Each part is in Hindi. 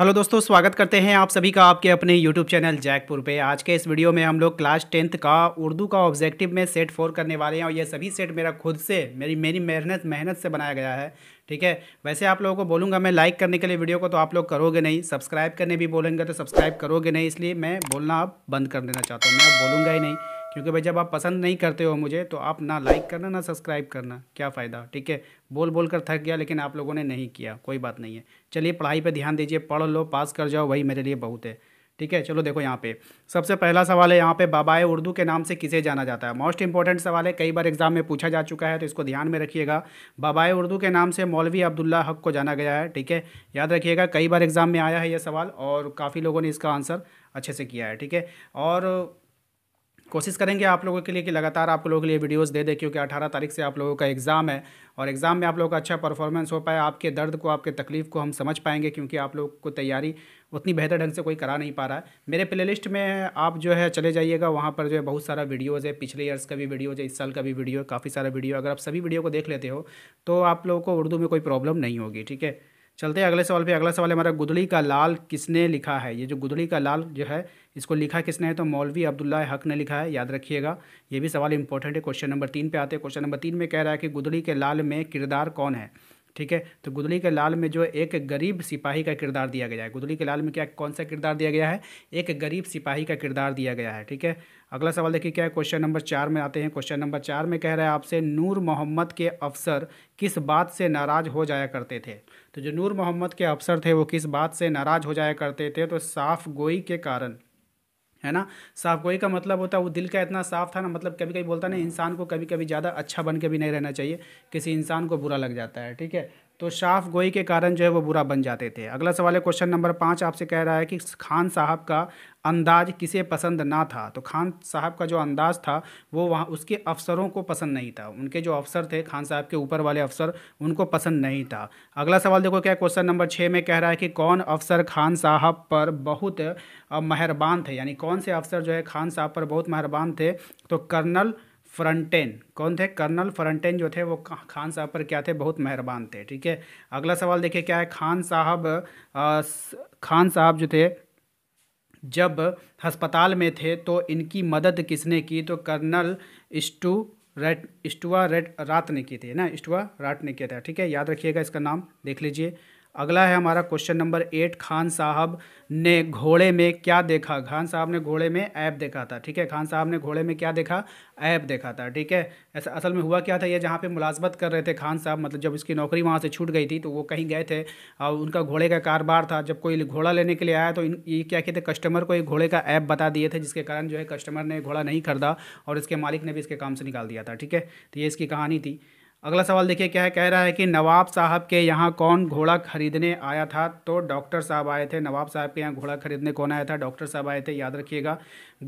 हेलो दोस्तों स्वागत करते हैं आप सभी का आपके अपने यूट्यूब चैनल जैकपुर पे आज के इस वीडियो में हम लोग क्लास टेंथ का उर्दू का ऑब्जेक्टिव में सेट फोर करने वाले हैं और ये सभी सेट मेरा खुद से मेरी मेरी मेहनत मेहनत से बनाया गया है ठीक है वैसे आप लोगों को बोलूँगा मैं लाइक करने के लिए वीडियो को तो आप लोग करोगे नहीं सब्सक्राइब करने भी बोलेंगे तो सब्सक्राइब करोगे नहीं इसलिए मैं बोलना अब बंद कर देना चाहता हूँ मैं अब बोलूँगा ही नहीं क्योंकि भाई जब आप पसंद नहीं करते हो मुझे तो आप ना लाइक करना ना सब्सक्राइब करना क्या फ़ायदा ठीक है बोल बोल कर थक गया लेकिन आप लोगों ने नहीं किया कोई बात नहीं है चलिए पढ़ाई पे ध्यान दीजिए पढ़ लो पास कर जाओ वही मेरे लिए बहुत है ठीक है चलो देखो यहाँ पे सबसे पहला सवाल है यहाँ पे बाबाए उर्दू के नाम से किसे जाना जाता है मोस्ट इंपॉर्टेंट सवाल है कई बार एग्जाम में पूछा जा चुका है तो इसको ध्यान में रखिएगा बाबाए उर्दू के नाम से मौलवी अब्दुल्ला हक को जाना गया है ठीक है याद रखिएगा कई बार एग्जाम में आया है यह सवाल और काफ़ी लोगों ने इसका आंसर अच्छे से किया है ठीक है और कोशिश करेंगे आप लोगों के लिए कि लगातार आप लोगों के लिए वीडियोस दे दें क्योंकि 18 तारीख से आप लोगों का एग्ज़ाम है और एग्ज़ाम में आप लोगों का अच्छा परफॉर्मेंस हो पाए आपके दर्द को आपके तकलीफ़ को हम समझ पाएंगे क्योंकि आप लोग को तैयारी उतनी बेहतर ढंग से कोई करा नहीं पा रहा है मेरे प्ले में आप जो है चले जाइएगा वहाँ पर जो है बहुत सारा वीडियोज़ है पिछले ईयर्स का भी वीडियोज़ है इस साल का भी वीडियो है काफ़ी सारा वीडियो अगर आप सभी वीडियो को देख लेते हो तो आप लोगों को उर्दू में कोई प्रॉब्लम नहीं होगी ठीक है चलते हैं अगले सवाल पे अगला सवाल हमारा गुदड़ी का लाल किसने लिखा है ये जो गुदड़ी का लाल जो है इसको लिखा किसने है तो मौलवी अब्दुल्ला हक ने लिखा है याद रखिएगा ये भी सवाल इंपॉर्टेंट है क्वेश्चन नंबर तीन पे आते हैं क्वेश्चन नंबर तीन में कह रहा है कि गुदड़ी के लाल में किरदार कौन है ठीक है तो गुदली के लाल में जो एक गरीब सिपाही का किरदार दिया गया है गुदली के लाल में क्या कौन सा किरदार दिया गया है एक गरीब सिपाही का किरदार दिया गया है ठीक है अगला सवाल देखिए क्या है क्वेश्चन नंबर चार में आते हैं क्वेश्चन नंबर चार में कह रहा है आपसे नूर मोहम्मद के अफसर किस बात से नाराज़ हो जाया करते थे तो जो नूर मोहम्मद के अफसर थे वो किस बात से नाराज़ हो जाया करते थे तो साफ गोई के कारण है ना साफ गोई का मतलब होता है वो दिल का इतना साफ था ना मतलब कभी कभी बोलता ना इंसान को कभी कभी ज़्यादा अच्छा बन के भी नहीं रहना चाहिए किसी इंसान को बुरा लग जाता है ठीक है तो शाफ गोई के कारण जो है वो बुरा बन जाते थे अगला सवाल है क्वेश्चन नंबर पाँच आपसे कह रहा है कि खान साहब का अंदाज किसे पसंद ना था तो खान साहब का जो अंदाज था वो वहाँ उसके अफसरों को पसंद नहीं था उनके जो अफसर थे खान साहब के ऊपर वाले अफसर उनको पसंद नहीं था अगला सवाल देखो क्या क्वेश्चन नंबर छः में कह रहा है कि कौन अफसर खान साहब पर बहुत मेहरबान थे यानी कौन से अफसर जो है खान साहब पर बहुत मेहरबान थे तो कर्नल फ्रंटेन कौन थे कर्नल फ्रंटेन जो थे वो खान साहब पर क्या थे बहुत मेहरबान थे ठीक है अगला सवाल देखिए क्या है खान साहब खान साहब जो थे जब अस्पताल में थे तो इनकी मदद किसने की तो colonel Stuart Stuart रात ने की थी ना इस्टुआ रात ने किया था ठीक है याद रखिएगा इसका नाम देख लीजिए अगला है हमारा क्वेश्चन नंबर एट खान साहब ने घोड़े में क्या देखा खान साहब ने घोड़े में ऐप देखा था ठीक है खान साहब ने घोड़े में क्या देखा ऐप देखा था ठीक है ऐसा असल में हुआ क्या था ये जहाँ पे मुलाजमत कर रहे थे खान साहब मतलब जब इसकी नौकरी वहाँ से छूट गई थी तो वो कहीं गए थे और उनका घोड़े का कारोबार था जब कोई घोड़ा लेने के लिए आया तो इन ये क्या कहते कस्टमर को एक घोड़े का ऐप बता दिए थे जिसके कारण जो है कस्टमर ने घोड़ा नहीं खरीदा और इसके मालिक ने भी इसके काम से निकाल दिया था ठीक है तो ये इसकी कहानी थी अगला सवाल देखिए क्या है कह रहा है कि नवाब साहब के यहाँ कौन घोड़ा खरीदने आया था तो डॉक्टर साहब आए थे नवाब साहब के यहाँ घोड़ा खरीदने कौन आया था डॉक्टर साहब आए थे याद रखिएगा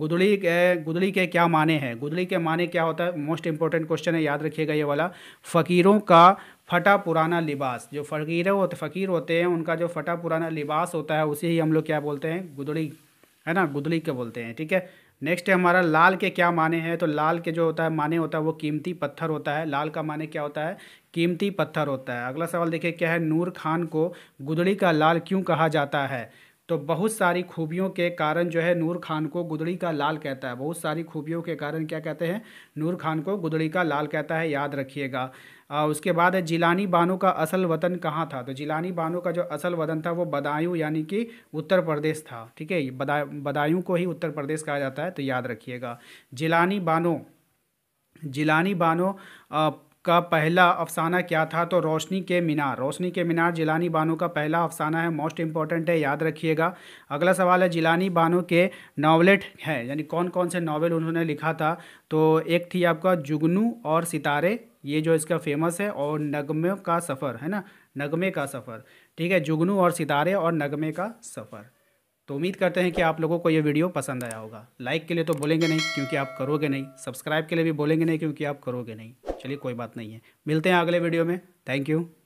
गुदड़ी के गुदड़ी के क्या माने हैं गुदड़ी के माने क्या होता है मोस्ट इंपॉर्टेंट क्वेश्चन है याद रखिएगा ये वाला फ़कीरों का फटा पुराना लिबास जो फ़कीर होते फ़कीर होते हैं उनका जो फटा पुराना लिबास होता है उसे ही हम लोग क्या बोलते हैं गुदड़ी है ना गुदड़ी के बोलते हैं ठीक है नेक्स्ट है हमारा लाल के क्या माने हैं तो लाल के जो होता है माने होता है वो कीमती पत्थर होता है लाल का माने क्या होता है कीमती पत्थर होता है अगला सवाल देखिए क्या है नूर खान को गुदड़ी का लाल क्यों कहा जाता है तो बहुत सारी खूबियों के कारण जो है नूर खान को गुदड़ी का लाल कहता है बहुत सारी खूबियों के कारण क्या कहते हैं नूर खान को गुदड़ी का लाल कहता है याद रखिएगा उसके बाद है जिलानी बानो का असल वतन कहाँ था तो जिलानी बानो का जो असल वतन था वो बदायूं यानी कि उत्तर प्रदेश था ठीक है बदा बदायूं को ही उत्तर प्रदेश कहा जाता है तो याद रखिएगा जिलानी बानो जिलानी बानो का पहला अफसाना क्या था तो रोशनी के मीनार रोशनी के मीनार जिलानी बानो का पहला अफसाना है मोस्ट इम्पॉर्टेंट है याद रखिएगा अगला सवाल है जिलानी बानो के नावलेट है यानी कौन कौन से नावल उन्होंने लिखा था तो एक थी आपका जुगनू और सितारे ये जो इसका फेमस है और नगमे का सफ़र है ना नगमे का सफ़र ठीक है जुगनू और सितारे और नगमे का सफ़र तो उम्मीद करते हैं कि आप लोगों को ये वीडियो पसंद आया होगा लाइक के लिए तो बोलेंगे नहीं क्योंकि आप करोगे नहीं सब्सक्राइब के लिए भी बोलेंगे नहीं क्योंकि आप करोगे नहीं चलिए कोई बात नहीं है मिलते हैं अगले वीडियो में थैंक यू